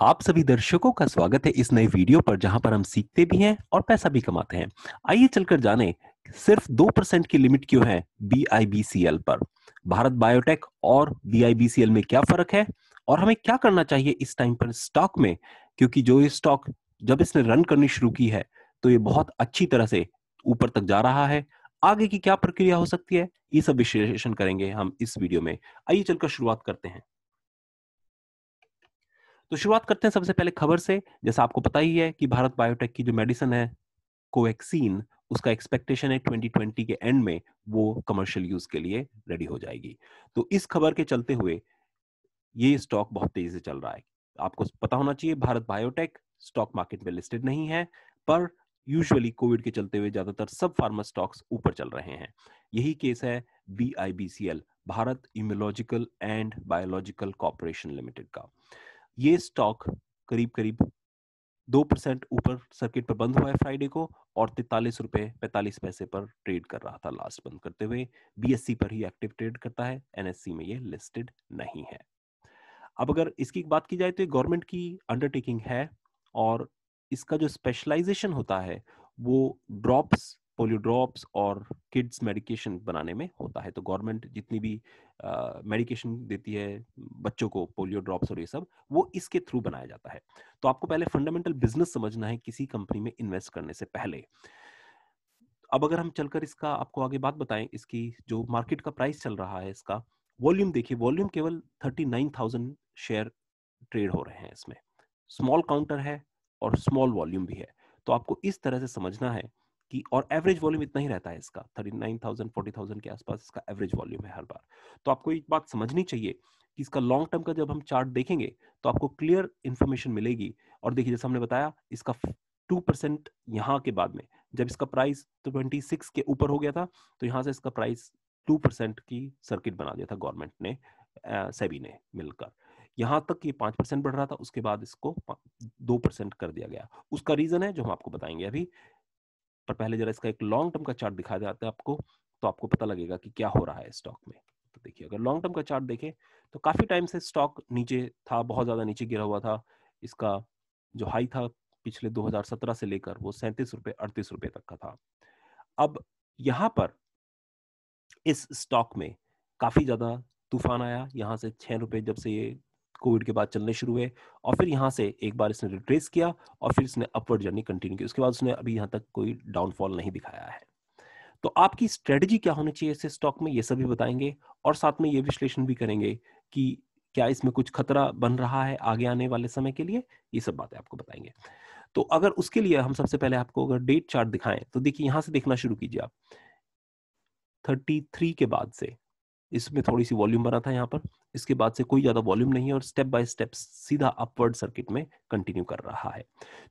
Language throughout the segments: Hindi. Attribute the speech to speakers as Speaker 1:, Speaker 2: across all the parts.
Speaker 1: आप सभी दर्शकों का स्वागत है इस नए वीडियो पर जहां पर हम सीखते भी हैं और पैसा भी कमाते हैं आइए चलकर जाने सिर्फ दो परसेंट की लिमिट क्यों है बीआईबीसीएल पर भारत बायोटेक और बीआईबीसीएल में क्या फर्क है और हमें क्या करना चाहिए इस टाइम पर स्टॉक में क्योंकि जो ये स्टॉक जब इसने रन करनी शुरू की है तो ये बहुत अच्छी तरह से ऊपर तक जा रहा है आगे की क्या प्रक्रिया हो सकती है ये सब विश्लेषण करेंगे हम इस वीडियो में आइए चलकर शुरुआत करते हैं तो शुरुआत करते हैं सबसे पहले खबर से जैसा आपको पता ही है कि भारत बायोटेक की जो मेडिसिन है कोवैक्सीन उसका एक्सपेक्टेशन है 2020 के एंड में वो कमर्शियल यूज के लिए रेडी हो जाएगी तो इस खबर के चलते हुए ये स्टॉक बहुत तेजी से चल रहा है आपको पता होना चाहिए भारत बायोटेक स्टॉक मार्केट में लिस्टेड नहीं है पर यूजुअली कोविड के चलते हुए ज्यादातर सब फार्मा स्टॉक्स ऊपर चल रहे हैं यही केस है B Bharat Immunological and Biological Corporation Limited का ये स्टॉक करीब करीब दो परसेंट ऊपर सर्किट पर बंद हुआ है फ्राइडे को और तैतालीस रुपए पैतालीस पैसे पर ट्रेड कर रहा था लास्ट बंद करते हुए बीएससी पर ही एक्टिव ट्रेड करता है एनएससी में ये लिस्टेड नहीं है अब अगर इसकी बात की जाए तो ये गवर्नमेंट की अंडरटेकिंग है और इसका जो स्पेशलाइजेशन होता है वो ड्रॉप्स पोलियो ड्रॉप्स और किड्स मेडिकेशन बनाने में होता है तो गवर्नमेंट जितनी भी मेडिकेशन uh, देती है बच्चों को पोलियो ड्रॉप्स और ये सब वो इसके थ्रू बनाया जाता है तो आपको पहले फंडामेंटल बिजनेस समझना है किसी कंपनी में इन्वेस्ट करने से पहले अब अगर हम चलकर इसका आपको आगे बात बताएं इसकी जो मार्केट का प्राइस चल रहा है इसका वॉल्यूम देखिए वॉल्यूम केवल thirty nine thousand share trade हो रहे हैं इसमें स्मॉल काउंटर है और स्मॉल वॉल्यूम भी है तो आपको इस तरह से समझना है कि और एवरेज वॉल्यूम इतना ही रहता है इसका thirty nine thousand forty thousand के आसपास इसका एवरेज वॉल्यूम है हर बार तो आपको एक बात समझनी चाहिए कि इसका लॉन्ग टर्म का जब हम चार्ट देखेंगे तो आपको क्लियर इन्फॉर्मेशन मिलेगी और देखिए जैसे हमने बताया इसका टू परसेंट यहाँ के बाद में जब इसका प्राइस ट्वेंटी सिक्स के ऊपर हो गया था तो यहाँ से इसका प्राइस टू परसेंट की सर्किट बना दिया था गवर्नमेंट ने सेबी ने मिलकर यहाँ तक ये पाँच परसेंट बढ़ रहा था उसके बाद इसको दो परसेंट कर दिया गया उसका रीजन है जो हम आपको बताएंगे अभी पर पहले जरा इसका एक लॉन्ग टर्म का चार्ट दिखा जाता है आपको तो आपको पता लगेगा कि क्या हो रहा है स्टॉक में तो देखिए अगर लॉन्ग टर्म का चार्ट देखें तो काफ़ी टाइम से स्टॉक नीचे था बहुत ज़्यादा नीचे गिरा हुआ था इसका जो हाई था पिछले 2017 से लेकर वो सैंतीस रुपए अड़तीस रुपए तक का था अब यहाँ पर इस स्टॉक में काफ़ी ज़्यादा तूफान आया यहाँ से छह रुपए जब से ये कोविड के बाद चलने शुरू हुए और फिर यहाँ से एक बार इसने रिट्रेस किया और फिर इसने अपवर्ड जर्नी कंटिन्यू की उसके बाद उसने अभी यहाँ तक कोई डाउनफॉल नहीं दिखाया है तो आपकी स्ट्रेटजी क्या होनी चाहिए इस स्टॉक में ये सभी बताएंगे और साथ में ये विश्लेषण भी करेंगे कि क्या इसमें कुछ खतरा बन रहा है आगे आने वाले समय के लिए ये सब बातें आपको बताएंगे तो अगर उसके लिए हम सबसे पहले आपको अगर डेट चार्ट दिखाएं तो देखिए यहां से देखना शुरू कीजिए आप 33 के बाद से इसमें थोड़ी सी वॉल्यूम बना था यहाँ पर इसके बाद से कोई ज्यादा वॉल्यूम नहीं है और स्टेप बाय स्टेप सीधा अपवर्ड सर्किट में कंटिन्यू कर रहा है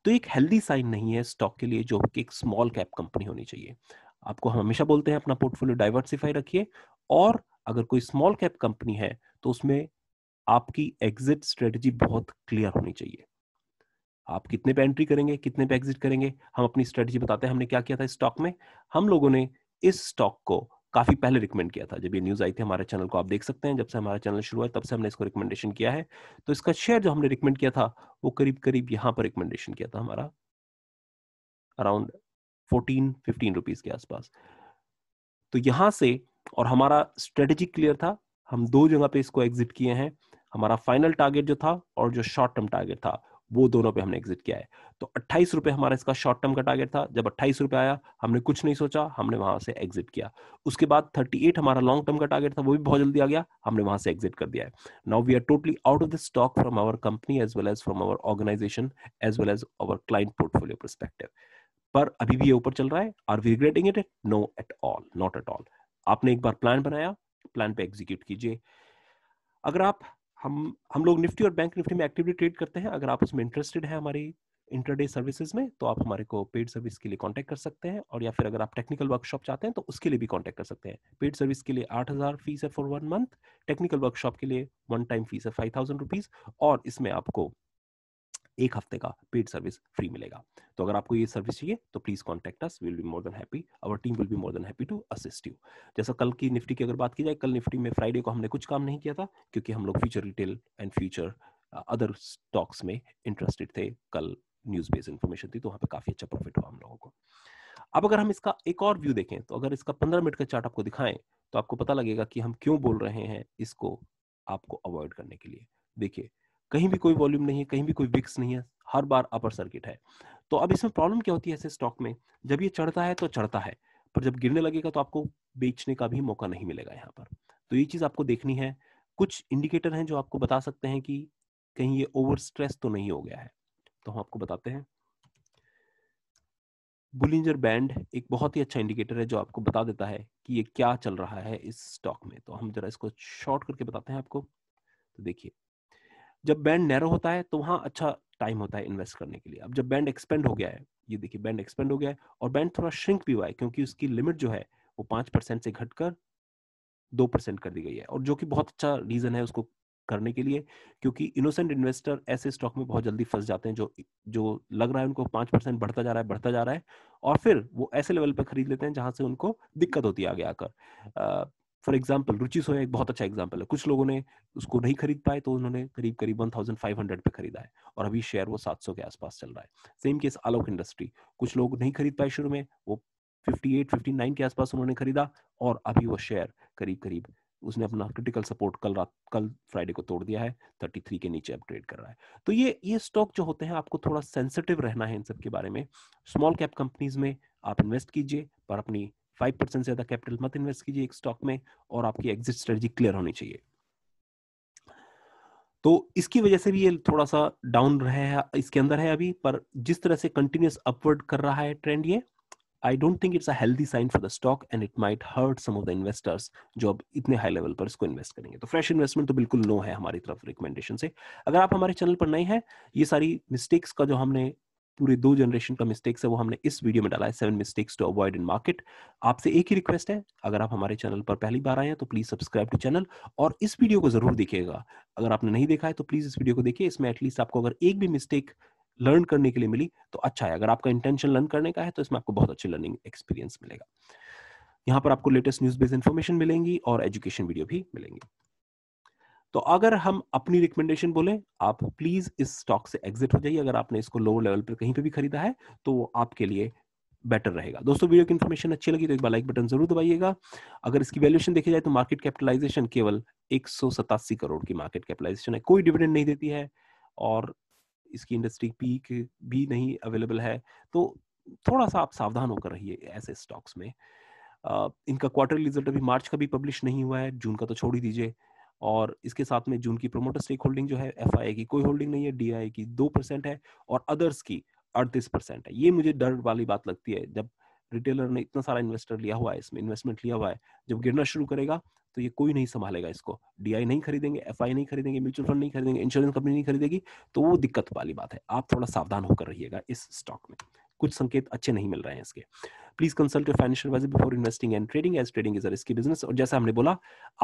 Speaker 1: तो एक हेल्दी साइन नहीं है स्टॉक के लिए जो कि एक स्मॉल कैप कंपनी होनी चाहिए आपको हम हमेशा बोलते हैं अपना पोर्टफोलियो डाइवर्सिफाई रखिए और अगर कोई स्मॉल कैप कंपनी है तो उसमें आपकी एग्जिट स्ट्रेटजी बहुत क्लियर होनी चाहिए आप कितने पे एंट्री करेंगे कितने पे एग्जिट करेंगे हम अपनी स्ट्रेटजी बताते हैं हमने क्या किया था स्टॉक में हम लोगों ने इस स्टॉक को काफ़ी पहले रिकमेंड किया था जब ये न्यूज़ आई थी हमारे चैनल को आप देख सकते हैं जब से हमारा चैनल शुरू हुआ तब से हमने इसको रिकमेंडेशन किया है तो इसका शेयर जो हमने रिकमेंड किया था वो करीब करीब यहाँ पर रिकमेंडेशन किया था हमारा अराउंड फोर्टीन फिफ्टीन रुपीज़ के आसपास तो यहां से और हमारा स्ट्रेटजी क्लियर था हम दो जगह पे इसको एग्जिट किए हैं हमारा फाइनल टारगेट जो था और जो शॉर्ट टर्म टारगेट था वो दोनों पे हमने एग्जिट किया है तो अट्ठाईस रुपए हमारा इसका शॉर्ट टर्म का टारगेट था जब अट्ठाईस रुपए आया हमने कुछ नहीं सोचा हमने वहां से एग्जिट किया उसके बाद थर्टी एट हमारा लॉन्ग टर्म का टारगेट था वो भी बहुत जल्दी आ गया हमने वहां से एग्जिट कर दिया है now we are totally out of the stock from our company as well as from our organization as well as our client portfolio perspective पर अभी भी ये ऊपर चल रहा है are we regretting it no at all not at all आपने एक बार प्लान बनाया प्लान पे एग्जीक्यूट कीजिए अगर आप हम हम लोग निफ्टी और बैंक निफ्टी में एक्टिवली ट्रेड करते हैं अगर आप उसमें इंटरेस्टेड है हमारी इंटरडे सर्विसेज में तो आप हमारे को पेड सर्विस के लिए कांटेक्ट कर सकते हैं और या फिर अगर आप टेक्निकल वर्कशॉप चाहते हैं तो उसके लिए भी कांटेक्ट कर सकते हैं पेड सर्विस के लिए आठ हज़ार फीस है for one month technical workshop के लिए वन टाइम फीस है फाइव थाउजेंड रुपीज़ और इसमें आपको एक हफ्ते का पेड सर्विस फ्री मिलेगा तो अगर आपको ये सर्विस चाहिए तो please contact us will be more than happy our team will be more than happy to assist you जैसा कल की निफ्टी की अगर बात की जाए कल निफ्टी में फ्राइडे को हमने कुछ काम नहीं किया था क्योंकि हम लोग Future Retail and Future other stocks में इंटरेस्टेड थे कल न्यूज बेस इन्फॉर्मेशन थी तो वहाँ पे काफी अच्छा प्रॉफिट हुआ हम लोगों को अब अगर हम इसका एक और व्यू देखें तो अगर इसका पंद्रह मिनट का चार्ट आपको दिखाएं तो आपको पता लगेगा कि हम क्यों बोल रहे हैं इसको आपको अवॉइड करने के लिए देखिए कहीं भी कोई वॉल्यूम नहीं है कहीं भी कोई विक्स नहीं है हर बार अपर सर्किट है तो अब इसमें प्रॉब्लम क्या होती है ऐसे स्टॉक में जब ये चढ़ता है तो चढ़ता है पर जब गिरने लगेगा तो आपको बेचने का भी मौका नहीं मिलेगा यहाँ पर तो ये चीज़ आपको देखनी है कुछ इंडिकेटर हैं जो आपको बता सकते हैं कि कहीं ये ओवर स्ट्रेस तो नहीं हो गया है तो हम आपको बताते हैं बुलिंजर बैंड एक बहुत ही अच्छा इंडिकेटर है जो आपको बता देता है कि ये क्या चल रहा है इस स्टॉक में तो हम जरा इसको शॉर्ट करके बताते हैं आपको तो देखिए जब बैंड नैरो होता है तो वहाँ अच्छा टाइम होता है इन्वेस्ट करने के लिए अब जब बैंड एक्सपेंड हो गया है ये देखिए बैंड एक्सपेंड हो गया है और बैंड थोड़ा श्रिंक भी हुआ है क्योंकि उसकी लिमिट जो है वो पाँच परसेंट से घटकर दो परसेंट कर दी गई है और जो कि बहुत अच्छा रीज़न है उसको करने के लिए क्योंकि इनोसेंट इन्वेस्टर ऐसे स्टॉक में बहुत जल्दी फंस जाते हैं जो जो लग रहा है उनको पाँच परसेंट बढ़ता जा रहा है बढ़ता जा रहा है और फिर वो ऐसे लेवल पर खरीद लेते हैं जहाँ से उनको दिक्कत होती है आगे आकर फॉर एग्जाम्पल रुचि सोया एक बहुत अच्छा एग्जाम्पल है कुछ लोगों ने उसको नहीं खरीद पाए तो उन्होंने करीब करीब 1500 पे खरीदा है और अभी शेयर वो 700 के आसपास चल रहा है सेम केस आलोक इंडस्ट्री कुछ लोग नहीं खरीद पाए शुरू में वो 58 59 के आसपास उन्होंने खरीदा और अभी वो शेयर करीब करीब उसने अपना क्रिटिकल सपोर्ट कल रात कल फ्राइडे को तोड़ दिया है थ्री के नीचे अपग्रेड कर रहा है तो ये ये स्टॉक जो होते हैं आपको थोड़ा सेंसिटिव रहना है इन सब के बारे में स्मॉल कैप कंपनीज में आप इन्वेस्ट कीजिए पर अपनी फाइव परसेंट से ज्यादा कैपिटल मत इन्वेस्ट कीजिए एक स्टॉक में और आपकी एग्जिट स्ट्रेटजी क्लियर होनी चाहिए तो इसकी वजह से भी ये थोड़ा सा डाउन रहा है इसके अंदर है अभी पर जिस तरह से कंटिन्यूस अपवर्ड कर रहा है ट्रेंड ये I don't think it's a healthy sign for the stock and it might hurt some of the investors जो अब इतने हाई लेवल पर इसको इन्वेस्ट करेंगे तो फ्रेश इन्वेस्टमेंट तो बिल्कुल नो है हमारी तरफ रिकमेंडेशन से अगर आप हमारे चैनल पर नए हैं ये सारी मिस्टेक्स का जो हमने पूरे दो जनरेशन का मिस्टेक्स है वो हमने इस वीडियो में डाला है seven mistakes to avoid in market आपसे एक ही रिक्वेस्ट है अगर आप हमारे चैनल पर पहली बार आए हैं तो प्लीज सब्सक्राइब टू चैनल और इस वीडियो को जरूर देखिएगा अगर आपने नहीं देखा है तो प्लीज इस वीडियो को देखिए इसमें एटलीस्ट आपको अगर एक भी मिस्टेक लर्न करने के लिए मिली तो अच्छा है अगर आपका इंटेंशन लर्न करने का है तो इसमें आपको बहुत अच्छी लर्निंग एक्सपीरियंस मिलेगा यहाँ पर आपको लेटेस्ट न्यूज बेस्ड इन्फॉर्मेशन मिलेंगी और एजुकेशन वीडियो भी मिलेंगे तो अगर हम अपनी रिकमेंडेशन बोले आप प्लीज इस स्टॉक से एग्जिट हो जाइए अगर आपने इसको लोअर लेवल पर कहीं पर भी खरीदा है तो वो आपके लिए बेटर रहेगा दोस्तों वीडियो की इन्फॉर्मेशन अच्छी लगी तो एक बार लाइक बटन जरूर दबाइएगा अगर इसकी वैल्यूएशन देखी जाए तो मार्केट कैपिटलाइजेशन केवल एक करोड़ की मार्केट कैपिटलाइजेशन है कोई डिविडेंड नहीं देती है और इसकी इंडस्ट्री पीक भी नहीं अवेलेबल है तो थोड़ा सा आप सावधान होकर रहिए ऐसे स्टॉक्स में इनका क्वार्टरली रिजल्ट अभी मार्च का भी पब्लिश नहीं हुआ है जून का तो छोड़ ही दीजिए और इसके साथ में जून की प्रमोटर स्टेक होल्डिंग जो है एफ की कोई होल्डिंग नहीं है डी की दो परसेंट है और अदर्स की अड़तीस परसेंट है ये मुझे डर वाली बात लगती है जब रिटेलर ने इतना सारा इन्वेस्टर लिया हुआ है इसमें इन्वेस्टमेंट लिया हुआ है जब गिरना शुरू करेगा तो ये कोई नहीं संभालेगा इसको डीआई नहीं खरीदेंगे एफ नहीं खरीदेंगे म्यूचुअल फंड नहीं खरीदेंगे इंश्योरेंस कंपनी नहीं खरीदेगी तो वो दिक्कत वाली बात है आप थोड़ा सावधान होकर रहिएगा इस स्टॉक में कुछ संकेत अच्छे नहीं मिल रहे हैं इसके please consult your financial advisor before investing and trading as trading is risky business और जैसा हमने बोला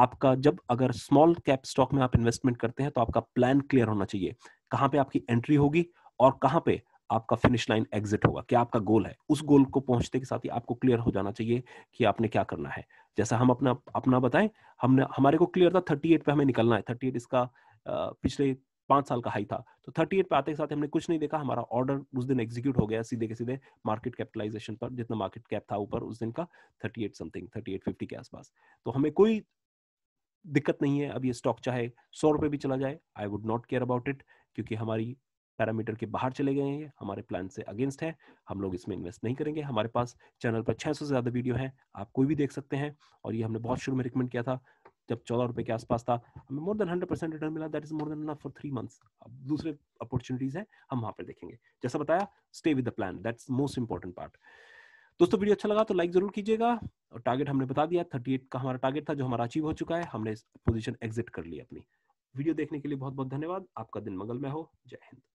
Speaker 1: आपका जब अगर स्मॉल कैप स्टॉक में आप इन्वेस्टमेंट करते हैं तो आपका प्लान क्लियर होना चाहिए कहाँ पे आपकी एंट्री होगी और कहाँ पे आपका फिनिश लाइन एग्जिट होगा क्या आपका गोल है उस गोल को पहुंचते के साथ ही आपको क्लियर हो जाना चाहिए कि आपने क्या करना है जैसा हम अपना अपना बताएं हमने हमारे को क्लियर था 38 पे हमें निकलना है 38 इसका पिछले पांच साल का हाई था तो थर्टी एट पे आते के साथ हमने कुछ नहीं देखा हमारा ऑर्डर उस दिन एग्जीक्यूट हो गया सीधे के सीधे मार्केट कैपिटलाइजेशन पर जितना मार्केट कैप था ऊपर उस दिन का thirty eight something thirty eight fifty के आसपास तो हमें कोई दिक्कत नहीं है अब ये स्टॉक चाहे सौ रुपए भी चला जाए I would not care about it क्योंकि हमारी पैरामीटर के बाहर चले गए हैं हमारे प्लान से अगेंस्ट है हम लोग इसमें इन्वेस्ट नहीं करेंगे हमारे पास चैनल पर 600 से ज़्यादा वीडियो हैं आप कोई भी देख सकते हैं और ये हमने बहुत शुरू में रिकमेंड किया था जब चौदह रुपए के आसपास था हमें more than hundred percent return मिला that is more than enough for three months अब दूसरे अपॉर्चुनिटीज हैं हम वहां पर देखेंगे जैसा बताया stay with the plan that's most important part दोस्तों वीडियो अच्छा लगा तो लाइक जरूर कीजिएगा और टारगेट हमने बता दिया थर्टी एट का हमारा टारगेट था जो हमारा अचीव हो चुका है हमने पोजिशन एग्जिट कर ली अपनी वीडियो देखने के लिए बहुत बहुत धन्यवाद आपका दिन मंगलमय हो जय हिंद